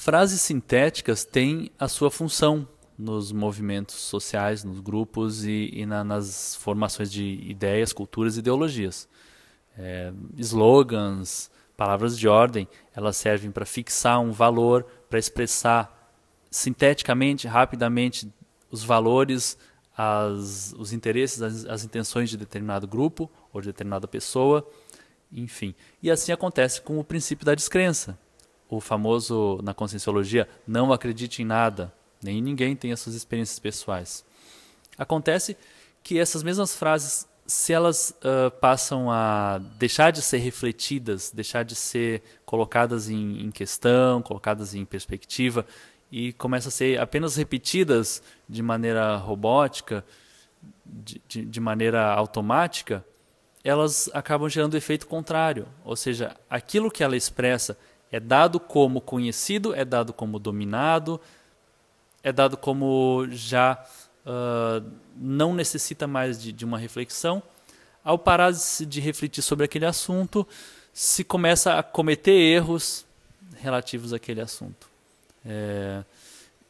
Frases sintéticas têm a sua função nos movimentos sociais, nos grupos e, e na, nas formações de ideias, culturas e ideologias. É, slogans, palavras de ordem, elas servem para fixar um valor, para expressar sinteticamente, rapidamente, os valores, as, os interesses, as, as intenções de determinado grupo ou de determinada pessoa, enfim. E assim acontece com o princípio da descrença o famoso, na conscienciologia, não acredite em nada, nem ninguém tem essas experiências pessoais. Acontece que essas mesmas frases, se elas uh, passam a deixar de ser refletidas, deixar de ser colocadas em, em questão, colocadas em perspectiva, e começam a ser apenas repetidas de maneira robótica, de, de, de maneira automática, elas acabam gerando efeito contrário. Ou seja, aquilo que ela expressa é dado como conhecido, é dado como dominado, é dado como já uh, não necessita mais de, de uma reflexão. Ao parar de refletir sobre aquele assunto, se começa a cometer erros relativos àquele assunto. É,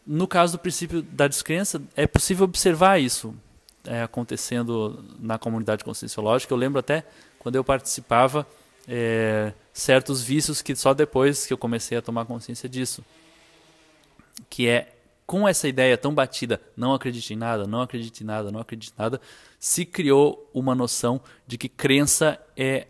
no caso do princípio da descrença, é possível observar isso é, acontecendo na comunidade conscienciológica. Eu lembro até quando eu participava é, certos vícios que só depois que eu comecei a tomar consciência disso. Que é com essa ideia tão batida, não acredite em nada, não acredite em nada, não acredite em nada, se criou uma noção de que crença é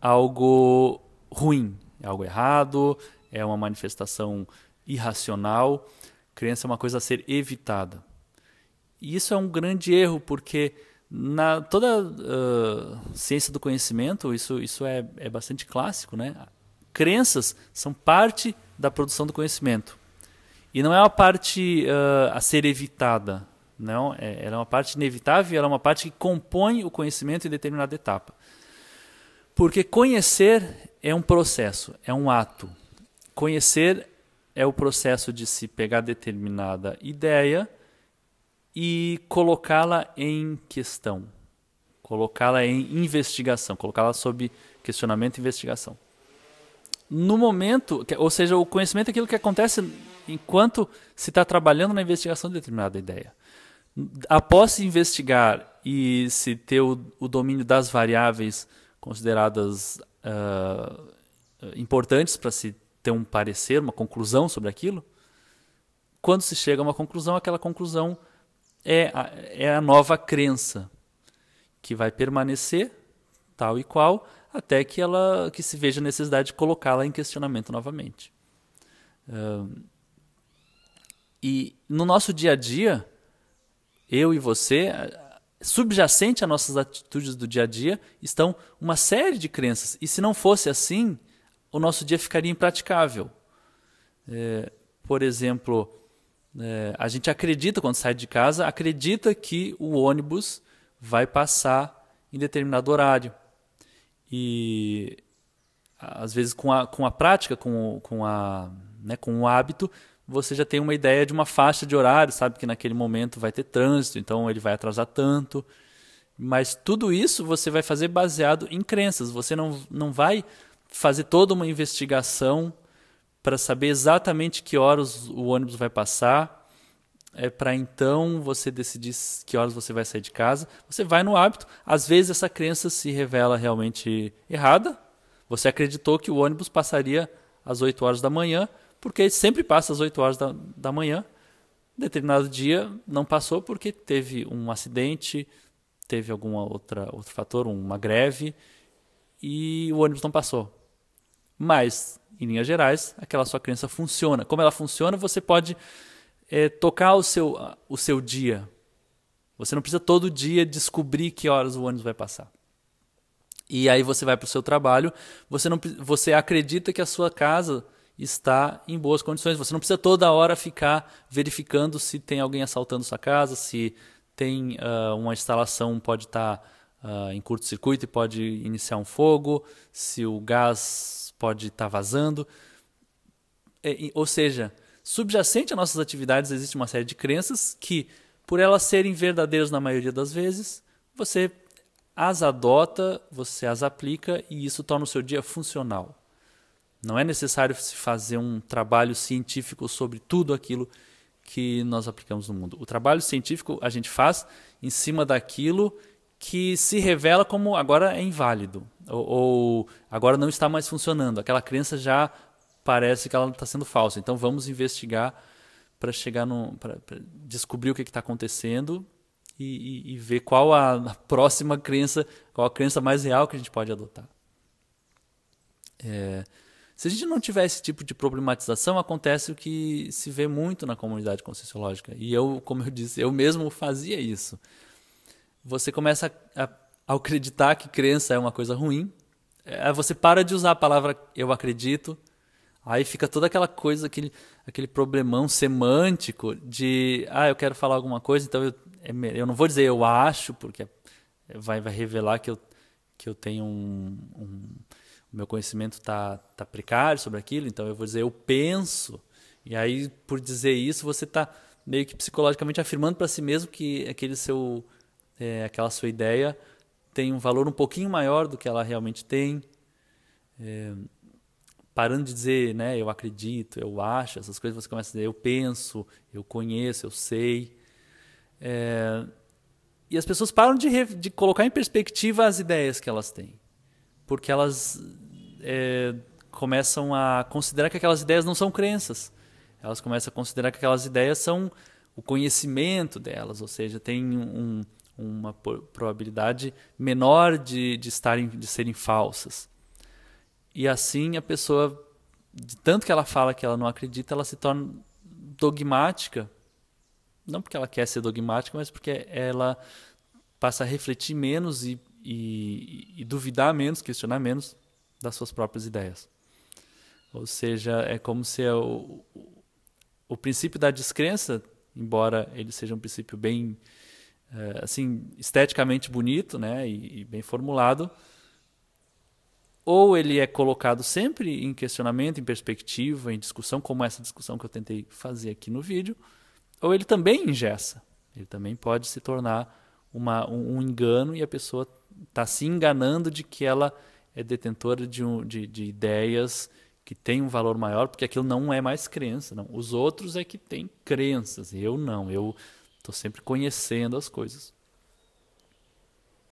algo ruim, é algo errado, é uma manifestação irracional. Crença é uma coisa a ser evitada. E isso é um grande erro, porque na toda uh, ciência do conhecimento, isso, isso é, é bastante clássico, né? Crenças são parte da produção do conhecimento. E não é uma parte uh, a ser evitada. Não, é, ela é uma parte inevitável, ela é uma parte que compõe o conhecimento em determinada etapa. Porque conhecer é um processo, é um ato. Conhecer é o processo de se pegar determinada ideia, e colocá-la em questão, colocá-la em investigação, colocá-la sob questionamento e investigação. No momento, ou seja, o conhecimento é aquilo que acontece enquanto se está trabalhando na investigação de determinada ideia. Após se investigar e se ter o, o domínio das variáveis consideradas uh, importantes para se ter um parecer, uma conclusão sobre aquilo, quando se chega a uma conclusão, aquela conclusão é a, é a nova crença que vai permanecer tal e qual até que ela que se veja a necessidade de colocá-la em questionamento novamente. Uh, e no nosso dia a dia, eu e você, subjacente às nossas atitudes do dia a dia, estão uma série de crenças. E se não fosse assim, o nosso dia ficaria impraticável. É, por exemplo, é, a gente acredita, quando sai de casa, acredita que o ônibus vai passar em determinado horário. E às vezes com a, com a prática, com, com, a, né, com o hábito, você já tem uma ideia de uma faixa de horário, sabe que naquele momento vai ter trânsito, então ele vai atrasar tanto. Mas tudo isso você vai fazer baseado em crenças. Você não, não vai fazer toda uma investigação para saber exatamente que horas o ônibus vai passar, é para então você decidir que horas você vai sair de casa. Você vai no hábito. Às vezes essa crença se revela realmente errada. Você acreditou que o ônibus passaria às 8 horas da manhã, porque sempre passa às 8 horas da, da manhã. Determinado dia não passou porque teve um acidente, teve algum outro fator, uma greve, e o ônibus não passou. Mas, em linhas gerais, aquela sua crença funciona. Como ela funciona, você pode é, tocar o seu, o seu dia. Você não precisa todo dia descobrir que horas o ônibus vai passar. E aí você vai para o seu trabalho, você, não, você acredita que a sua casa está em boas condições. Você não precisa toda hora ficar verificando se tem alguém assaltando sua casa, se tem uh, uma instalação pode estar tá, uh, em curto-circuito e pode iniciar um fogo, se o gás pode estar tá vazando. É, ou seja, subjacente a nossas atividades existe uma série de crenças que, por elas serem verdadeiras na maioria das vezes, você as adota, você as aplica e isso torna o seu dia funcional. Não é necessário se fazer um trabalho científico sobre tudo aquilo que nós aplicamos no mundo. O trabalho científico a gente faz em cima daquilo que se revela como agora é inválido ou, ou agora não está mais funcionando. Aquela crença já parece que ela está sendo falsa. Então vamos investigar para chegar no, para descobrir o que está acontecendo e, e, e, ver qual a, a, próxima crença, qual a crença mais real que a gente pode adotar. É, se a gente não tiver esse tipo de problematização, acontece o que se vê muito na comunidade conscienciológica. E eu, como eu disse, eu mesmo fazia isso você começa a, a acreditar que crença é uma coisa ruim. É, você para de usar a palavra eu acredito. Aí fica toda aquela coisa, aquele, aquele problemão semântico de, ah, eu quero falar alguma coisa, então eu, é eu não vou dizer eu acho, porque vai, vai revelar que eu, que eu tenho um. um o meu conhecimento está tá precário sobre aquilo, então eu vou dizer eu penso. E aí, por dizer isso, você está meio que psicologicamente afirmando para si mesmo que aquele seu é, aquela sua ideia tem um valor um pouquinho maior do que ela realmente tem. É, parando de dizer, né, eu acredito, eu acho, essas coisas você começa a dizer, eu penso, eu conheço, eu sei. É, e as pessoas param de, de, colocar em perspectiva as ideias que elas têm, porque elas é, começam a considerar que aquelas ideias não são crenças. Elas começam a considerar que aquelas ideias são o conhecimento delas, ou seja, tem um, uma probabilidade menor de, de, estarem, de serem falsas. E assim a pessoa, de tanto que ela fala que ela não acredita, ela se torna dogmática. Não porque ela quer ser dogmática, mas porque ela passa a refletir menos e, e, e duvidar menos, questionar menos das suas próprias ideias. Ou seja, é como se é o, o princípio da descrença, embora ele seja um princípio bem eh, assim esteticamente bonito, né, e, e, bem formulado, ou ele é colocado sempre em questionamento, em perspectiva, em discussão, como essa discussão que eu tentei fazer aqui no vídeo, ou ele também ingessa. Ele também pode se tornar uma, um, um engano e a pessoa está se enganando de que ela é detentora de, um, de, de ideias que tem um valor maior, porque aquilo não é mais crença. Não. Os outros é que têm crenças, eu não. Eu Estou sempre conhecendo as coisas.